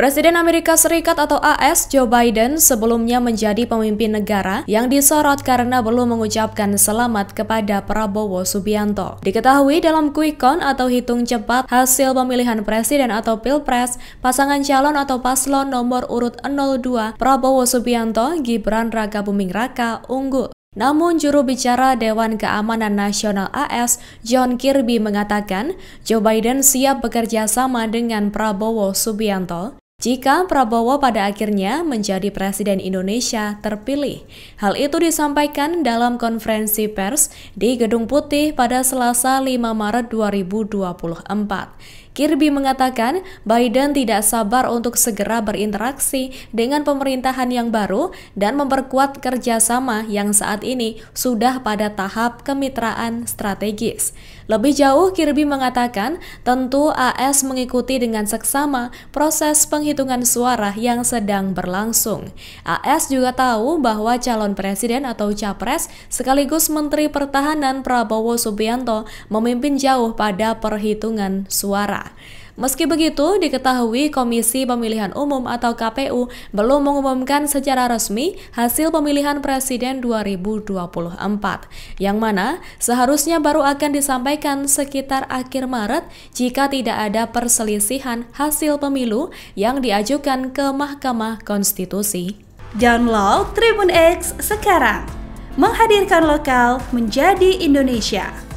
Presiden Amerika Serikat atau AS Joe Biden sebelumnya menjadi pemimpin negara yang disorot karena belum mengucapkan selamat kepada Prabowo Subianto. Diketahui dalam quick count atau hitung cepat hasil pemilihan presiden atau pilpres, pasangan calon atau paslon nomor urut 02 Prabowo Subianto Gibran Raka Buming Raka unggul. Namun juru bicara Dewan Keamanan Nasional AS, John Kirby mengatakan, Joe Biden siap bekerja sama dengan Prabowo Subianto jika Prabowo pada akhirnya menjadi Presiden Indonesia terpilih, hal itu disampaikan dalam konferensi pers di Gedung Putih pada Selasa 5 Maret 2024. Kirby mengatakan Biden tidak sabar untuk segera berinteraksi dengan pemerintahan yang baru dan memperkuat kerjasama yang saat ini sudah pada tahap kemitraan strategis. Lebih jauh, Kirby mengatakan tentu AS mengikuti dengan seksama proses penghitungan penghitungan suara yang sedang berlangsung. AS juga tahu bahwa calon presiden atau capres sekaligus Menteri Pertahanan Prabowo Subianto memimpin jauh pada perhitungan suara. Meski begitu, diketahui Komisi Pemilihan Umum atau KPU belum mengumumkan secara resmi hasil pemilihan presiden 2024, yang mana seharusnya baru akan disampaikan sekitar akhir Maret jika tidak ada perselisihan hasil pemilu yang diajukan ke Mahkamah Konstitusi. Download Tribun X sekarang, menghadirkan lokal menjadi Indonesia.